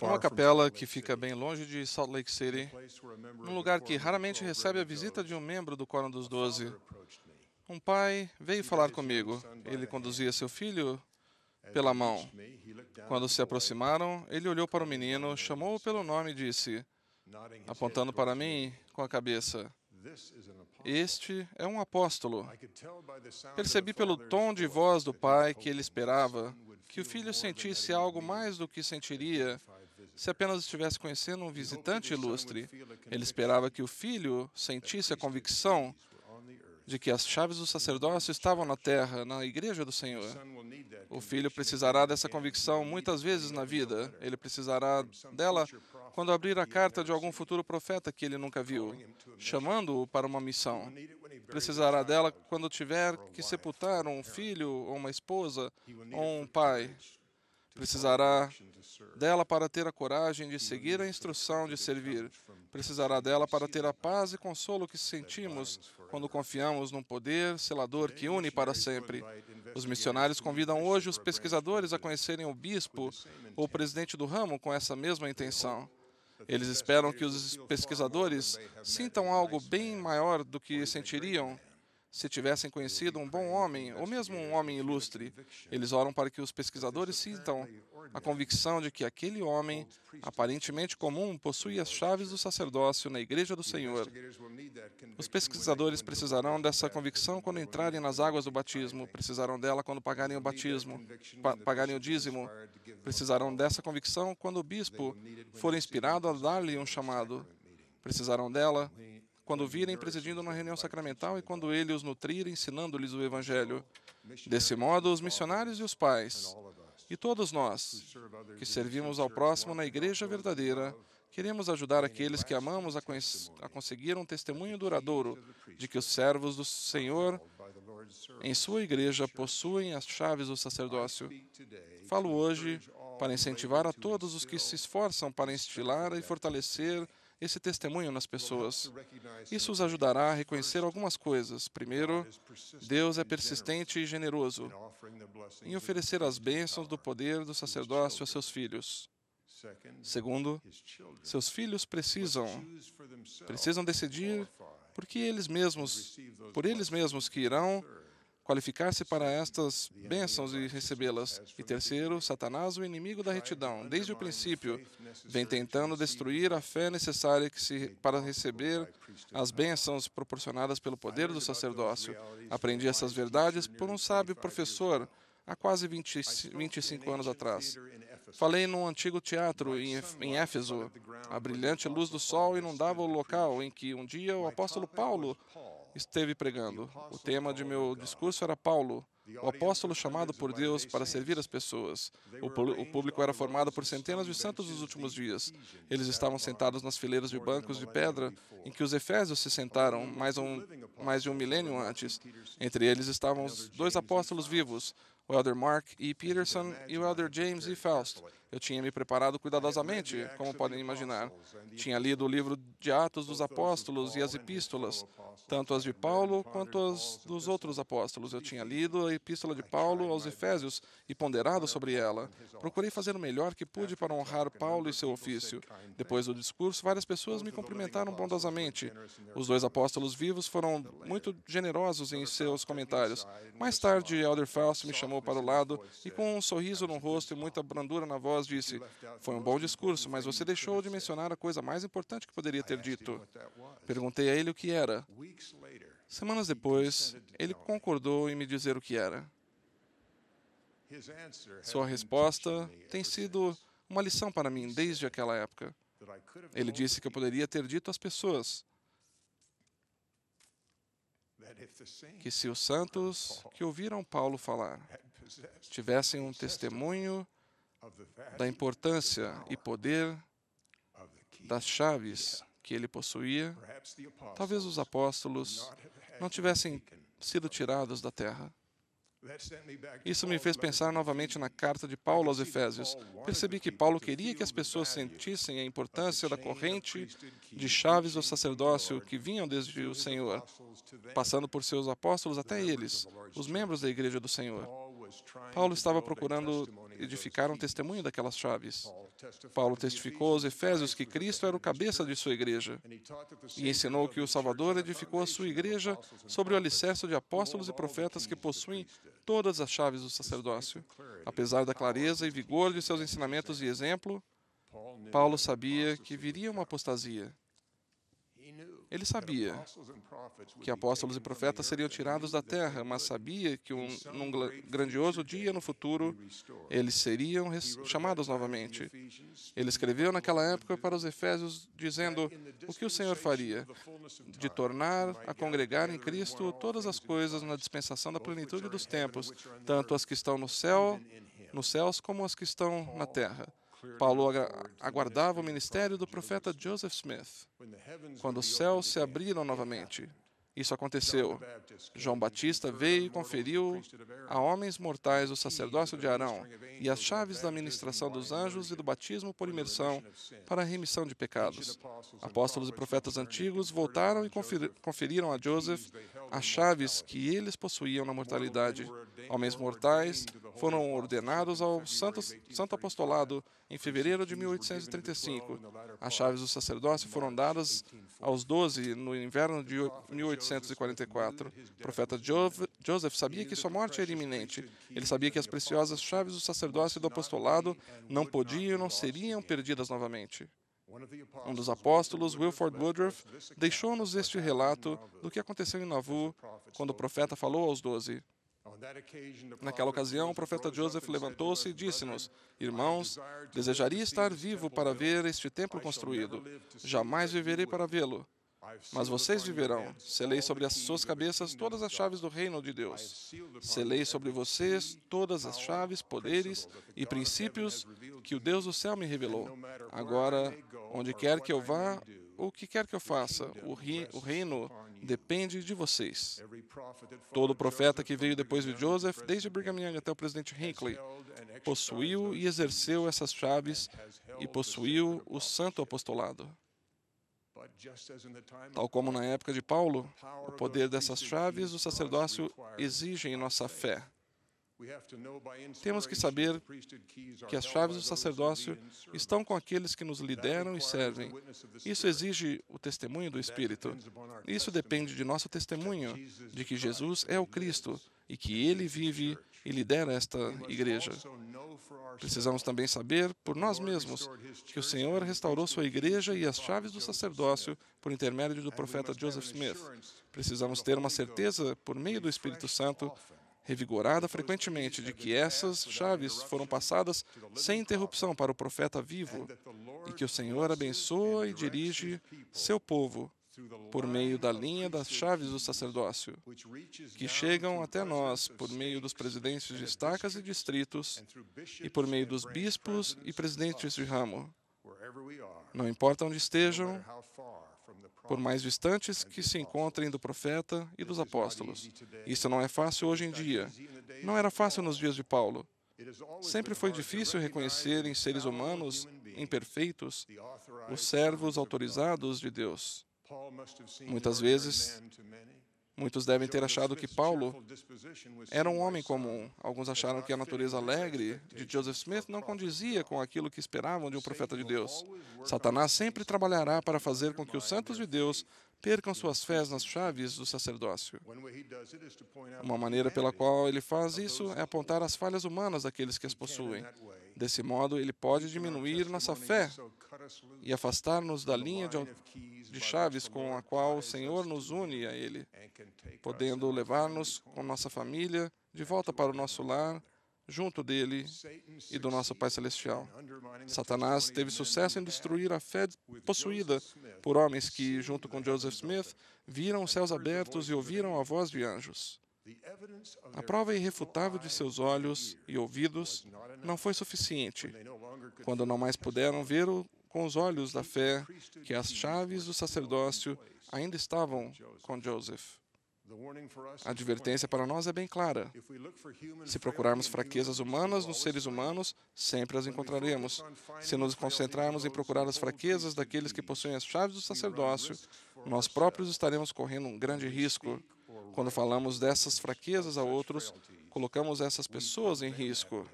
Uma capela que fica bem longe de Salt Lake City, num lugar que raramente recebe a visita de um membro do Quórum dos Doze. Um pai veio falar comigo. Ele conduzia seu filho pela mão. Quando se aproximaram, ele olhou para o menino, chamou-o pelo nome e disse, apontando para mim com a cabeça: este é um apóstolo. Percebi pelo tom de voz do pai que ele esperava que o filho sentisse algo mais do que sentiria se apenas estivesse conhecendo um visitante ilustre. Ele esperava que o filho sentisse a convicção de que as chaves do sacerdócio estavam na terra, na igreja do Senhor. O filho precisará dessa convicção muitas vezes na vida. Ele precisará dela quando abrir a carta de algum futuro profeta que ele nunca viu, chamando-o para uma missão. Precisará dela quando tiver que sepultar um filho, ou uma esposa, ou um pai. Precisará dela para ter a coragem de seguir a instrução de servir. Precisará dela para ter a paz e consolo que sentimos quando confiamos num poder selador que une para sempre. Os missionários convidam hoje os pesquisadores a conhecerem o bispo ou o presidente do ramo com essa mesma intenção. Eles esperam que os pesquisadores sintam algo bem maior do que sentiriam se tivessem conhecido um bom homem, ou mesmo um homem ilustre, eles oram para que os pesquisadores sintam a convicção de que aquele homem, aparentemente comum, possui as chaves do sacerdócio na igreja do Senhor. Os pesquisadores precisarão dessa convicção quando entrarem nas águas do batismo, precisarão dela quando pagarem o batismo, pa pagarem o dízimo, precisarão dessa convicção quando o bispo for inspirado a dar-lhe um chamado, precisarão dela quando virem presidindo uma reunião sacramental e quando ele os nutrir, ensinando-lhes o Evangelho. Desse modo, os missionários e os pais, e todos nós que servimos ao próximo na igreja verdadeira, queremos ajudar aqueles que amamos a, a conseguir um testemunho duradouro de que os servos do Senhor em sua igreja possuem as chaves do sacerdócio. Falo hoje para incentivar a todos os que se esforçam para instilar e fortalecer esse testemunho nas pessoas. Isso os ajudará a reconhecer algumas coisas. Primeiro, Deus é persistente e generoso em oferecer as bênçãos do poder do sacerdócio a seus filhos. Segundo, seus filhos precisam precisam decidir porque eles mesmos, por eles mesmos que irão qualificar-se para estas bênçãos e recebê-las. E terceiro, Satanás, o inimigo da retidão, desde o princípio, vem tentando destruir a fé necessária se, para receber as bênçãos proporcionadas pelo poder do sacerdócio. Aprendi essas verdades por um sábio professor há quase 20, 25 anos atrás. Falei num antigo teatro em, em Éfeso. A brilhante luz do sol inundava o local em que um dia o apóstolo Paulo esteve pregando. O tema de meu discurso era Paulo, o apóstolo chamado por Deus para servir as pessoas. O, público era formado por centenas de santos dos últimos dias. Eles estavam sentados nas fileiras de bancos de pedra em que os efésios se sentaram mais, um, mais de um milênio antes. Entre eles estavam os dois apóstolos vivos, o Elder Mark E. Peterson e o Elder James E. Faust. Eu tinha me preparado cuidadosamente, como podem imaginar. Tinha lido o livro de Atos dos Apóstolos e as epístolas, tanto as de Paulo quanto as dos outros apóstolos. Eu tinha lido a epístola de Paulo aos Efésios e ponderado sobre ela. Procurei fazer o melhor que pude para honrar Paulo e seu ofício. Depois do discurso, várias pessoas me cumprimentaram bondosamente. Os dois apóstolos vivos foram muito generosos em seus comentários. Mais tarde, Elder Faust me chamou para o lado e, com um sorriso no rosto e muita brandura na voz, disse: Foi um bom discurso, mas você deixou de mencionar a coisa mais importante que poderia ter dito. Perguntei a ele o que era. Semanas depois, ele concordou em me dizer o que era. Sua resposta tem sido uma lição para mim desde aquela época. Ele disse que eu poderia ter dito às pessoas que se os santos que ouviram Paulo falar tivessem um testemunho da importância e poder das chaves que ele possuía, talvez os apóstolos não tivessem sido tirados da terra. Isso me fez pensar novamente na carta de Paulo aos Efésios. Percebi que Paulo queria que as pessoas sentissem a importância da corrente de chaves do sacerdócio que vinham desde o Senhor, passando por seus apóstolos até eles, os membros da igreja do Senhor. Paulo estava procurando edificar um testemunho daquelas chaves. Paulo testificou aos Efésios que Cristo era o cabeça de sua igreja e ensinou que o Salvador edificou a sua igreja sobre o alicerce de apóstolos e profetas que possuem todas as chaves do sacerdócio. Apesar da clareza e vigor de seus ensinamentos e exemplo, Paulo sabia que viria uma apostasia. Ele sabia que apóstolos e profetas seriam tirados da terra, mas sabia que um, num grandioso dia no futuro eles seriam chamados novamente. Ele escreveu naquela época para os Efésios dizendo o que o Senhor faria, de tornar a congregar em Cristo todas as coisas na dispensação da plenitude dos tempos, tanto as que estão no céu, nos céus como as que estão na terra. Paulo aguardava o ministério do profeta Joseph Smith, quando os céus se abriram novamente. Isso aconteceu. João Batista veio e conferiu a homens mortais o sacerdócio de Arão e as chaves da ministração dos anjos e do batismo por imersão para a remissão de pecados. Apóstolos e profetas antigos voltaram e conferiram a Joseph as chaves que eles possuíam na mortalidade homens mortais, foram ordenados ao santo, santo apostolado em fevereiro de 1835. As chaves do sacerdócio foram dadas aos doze no inverno de 1844. O profeta Joseph sabia que sua morte era iminente. Ele sabia que as preciosas chaves do sacerdócio e do apostolado não podiam e não seriam perdidas novamente. Um dos apóstolos, Wilford Woodruff, deixou-nos este relato do que aconteceu em Nauvoo quando o profeta falou aos doze: Naquela ocasião, o profeta Joseph levantou-se e disse-nos: Irmãos, desejaria estar vivo para ver este templo construído. Jamais viverei para vê-lo. Mas vocês viverão. Selei sobre as suas cabeças todas as chaves do reino de Deus. Selei sobre vocês todas as chaves, poderes e princípios que o Deus do céu me revelou. Agora, onde quer que eu vá, ou o que quer que eu faça, o, reino depende de vocês. Todo profeta que veio depois de Joseph, desde Brigham Young até o presidente Hinckley, possuiu e exerceu essas chaves e possuiu o santo apostolado. Tal como na época de Paulo, o poder dessas chaves o sacerdócio exige em nossa fé temos que saber que as chaves do sacerdócio estão com aqueles que nos lideram e servem. Isso exige o testemunho do Espírito. Isso depende de nosso testemunho de que Jesus é o Cristo e que ele vive e lidera esta igreja. Precisamos também saber por nós mesmos que o Senhor restaurou sua igreja e as chaves do sacerdócio por intermédio do profeta Joseph Smith. Precisamos ter uma certeza por meio do Espírito Santo revigorada frequentemente de que essas chaves foram passadas sem interrupção para o profeta vivo e que o Senhor abençoa e dirige seu povo por meio da linha das chaves do sacerdócio, que chegam até nós por meio dos presidentes de estacas e distritos e por meio dos bispos e presidentes de ramo. Não importa onde estejam por mais distantes que se encontrem do profeta e dos apóstolos. Isso não é fácil hoje em dia. Não era fácil nos dias de Paulo. Sempre foi difícil reconhecer em seres humanos imperfeitos os servos autorizados de Deus. Muitas vezes, Muitos devem ter achado que Paulo era um homem comum. Alguns acharam que a natureza alegre de Joseph Smith não condizia com aquilo que esperavam de um profeta de Deus. Satanás sempre trabalhará para fazer com que os santos de Deus percam suas fés nas chaves do sacerdócio. Uma maneira pela qual ele faz isso é apontar as falhas humanas daqueles que as possuem. Desse modo, ele pode diminuir nossa fé e afastar-nos da linha de de chaves com a qual o Senhor nos une a Ele, podendo levar-nos com nossa família de volta para o nosso lar, junto dele e do nosso Pai Celestial. Satanás teve sucesso em destruir a fé possuída por homens que, junto com Joseph Smith, viram os céus abertos e ouviram a voz de anjos. A prova irrefutável de seus olhos e ouvidos não foi suficiente. Quando não mais puderam ver o com os olhos da fé, que as chaves do sacerdócio ainda estavam com Joseph. A advertência para nós é bem clara. Se procurarmos fraquezas humanas nos seres humanos, sempre as encontraremos. Se nos concentrarmos em procurar as fraquezas daqueles que possuem as chaves do sacerdócio, nós próprios estaremos correndo um grande risco. Quando falamos dessas fraquezas a outros, colocamos essas pessoas em risco.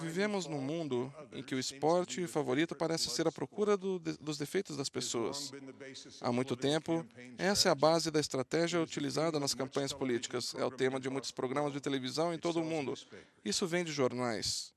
Vivemos num mundo em que o esporte favorito parece ser a procura do, dos defeitos das pessoas. Há muito tempo, essa é a base da estratégia utilizada nas campanhas políticas. É o tema de muitos programas de televisão em todo o mundo. Isso vem de jornais.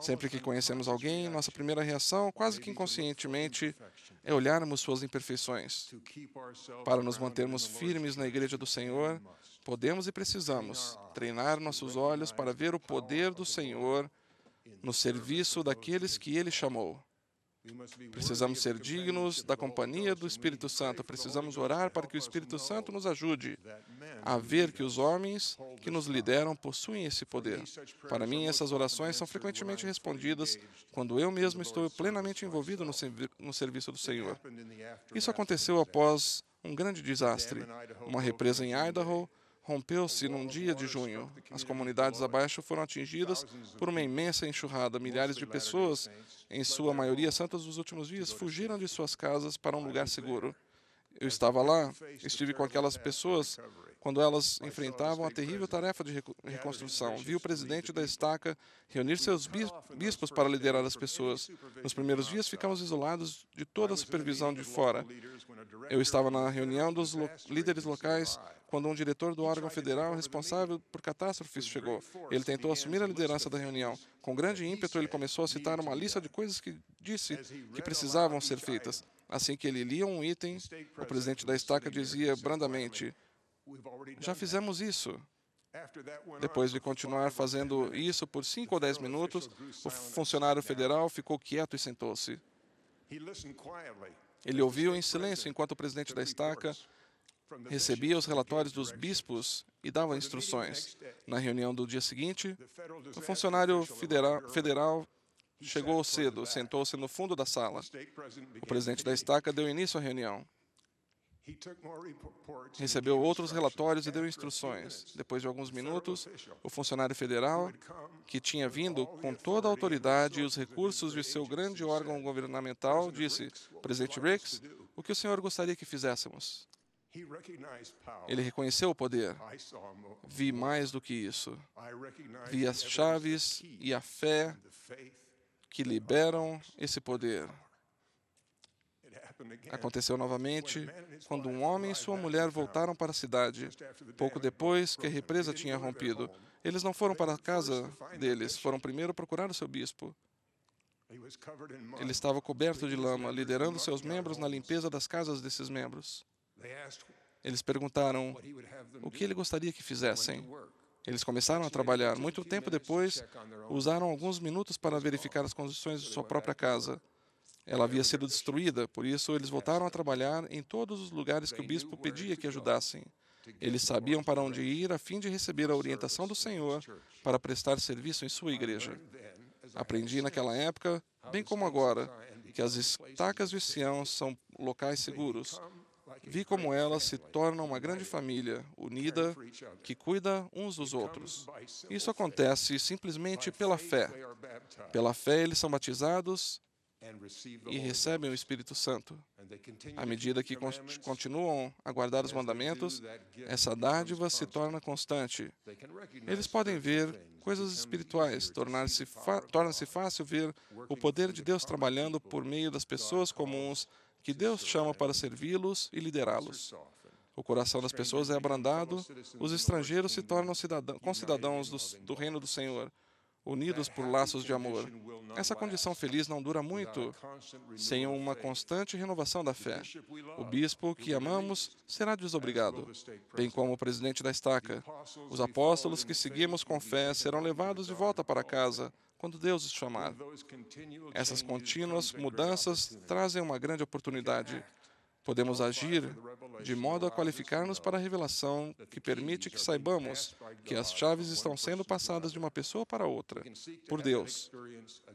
Sempre que conhecemos alguém, nossa primeira reação, quase que inconscientemente, é olharmos suas imperfeições. Para nos mantermos firmes na igreja do Senhor, Podemos e precisamos treinar nossos olhos para ver o poder do Senhor no serviço daqueles que Ele chamou. Precisamos ser dignos da companhia do Espírito Santo. Precisamos orar para que o Espírito Santo nos ajude a ver que os homens que nos lideram possuem esse poder. Para mim, essas orações são frequentemente respondidas quando eu mesmo estou plenamente envolvido no, serviço do Senhor. Isso aconteceu após um grande desastre, uma represa em Idaho, rompeu-se num dia de junho. As comunidades abaixo foram atingidas por uma imensa enxurrada. Milhares de pessoas, em sua maioria santas dos últimos dias, fugiram de suas casas para um lugar seguro. Eu estava lá, estive com aquelas pessoas quando elas enfrentavam a terrível tarefa de reconstrução. Vi o presidente da estaca reunir seus bispos para liderar as pessoas. Nos primeiros dias, ficamos isolados de toda a supervisão de fora. Eu estava na reunião dos líderes locais quando um diretor do órgão federal responsável por catástrofes chegou. Ele tentou assumir a liderança da reunião. Com grande ímpeto, ele começou a citar uma lista de coisas que disse que precisavam ser feitas. Assim que ele lia um item, o presidente da estaca dizia brandamente: Já fizemos isso. Depois de continuar fazendo isso por cinco ou dez minutos, o funcionário federal ficou quieto e sentou-se. Ele ouviu em silêncio enquanto o presidente da estaca recebia os relatórios dos bispos e dava instruções. Na reunião do dia seguinte, o funcionário federal, chegou cedo, sentou-se no fundo da sala. O presidente da estaca deu início à reunião. Recebeu outros relatórios e deu instruções. Depois de alguns minutos, o funcionário federal, que tinha vindo com toda a autoridade e os recursos de seu grande órgão governamental, disse: Presidente Ricks, o que o senhor gostaria que fizéssemos? Ele reconheceu o poder. Vi mais do que isso. Vi as chaves e a fé que liberam esse poder. Aconteceu novamente quando um homem e sua mulher voltaram para a cidade, pouco depois que a represa tinha rompido. Eles não foram para a casa deles, foram primeiro procurar o seu bispo. Ele estava coberto de lama, liderando seus membros na limpeza das casas desses membros. Eles perguntaram o que ele gostaria que fizessem. Eles começaram a trabalhar. Muito tempo depois, usaram alguns minutos para verificar as condições de sua própria casa. Ela havia sido destruída, por isso eles voltaram a trabalhar em todos os lugares que o bispo pedia que ajudassem. Eles sabiam para onde ir a fim de receber a orientação do Senhor para prestar serviço em sua igreja. Aprendi naquela época, bem como agora, que as estacas de Sião são locais seguros Vi como elas se tornam uma grande família, unida, que cuida uns dos outros. Isso acontece simplesmente pela fé. Pela fé, eles são batizados e recebem o Espírito Santo. À medida que continuam a guardar os mandamentos, essa dádiva se torna constante. Eles podem ver coisas espirituais, torna-se torna fácil ver o poder de Deus trabalhando por meio das pessoas comuns que Deus chama para servi-los e liderá-los. O coração das pessoas é abrandado, os estrangeiros se tornam cidadão, concidadãos do, do reino do Senhor, unidos por laços de amor. Essa condição feliz não dura muito sem uma constante renovação da fé. O bispo que amamos será desobrigado, bem como o presidente da estaca. Os apóstolos que seguimos com fé serão levados de volta para casa quando Deus os chamar. Essas contínuas mudanças trazem uma grande oportunidade. Podemos agir de modo a qualificar-nos para a revelação que permite que saibamos que as chaves estão sendo passadas de uma pessoa para outra, por Deus.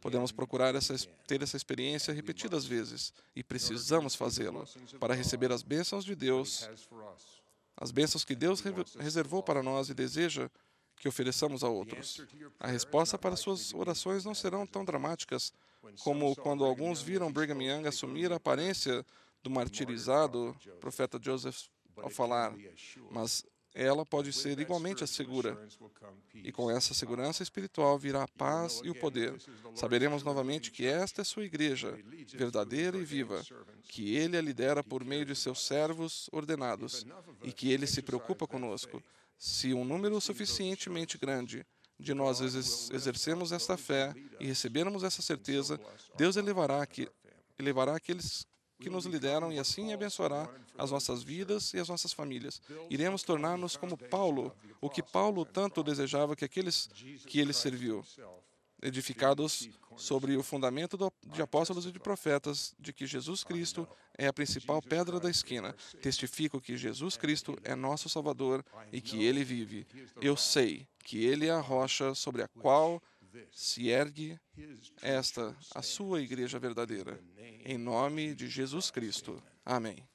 Podemos procurar essa, ter essa experiência repetidas vezes e precisamos fazê-lo para receber as bênçãos de Deus, as bênçãos que Deus reservou para nós e deseja que ofereçamos a outros. A resposta para suas orações não serão tão dramáticas como quando alguns viram Brigham Young assumir a aparência do martirizado profeta Joseph ao falar, mas ela pode ser igualmente segura. E com essa segurança espiritual virá a paz e o poder. Saberemos novamente que esta é sua igreja, verdadeira e viva, que ele a lidera por meio de seus servos ordenados e que ele se preocupa conosco. Se um número suficientemente grande de nós exercermos é esta fé e recebermos essa certeza, é Deus elevará, que, elevará aqueles que nos lideram e assim abençoará as nossas é vidas e as nossas famílias. Iremos tornar-nos como Paulo, o que Paulo tanto desejava que aqueles que ele serviu, edificados sobre o fundamento de apóstolos e de profetas de que Jesus Cristo é a principal pedra da esquina. Testifico que Jesus Cristo é nosso Salvador e que ele vive. Eu sei que ele é a rocha sobre a qual se ergue esta, a sua igreja verdadeira. Em nome de Jesus Cristo. Amém.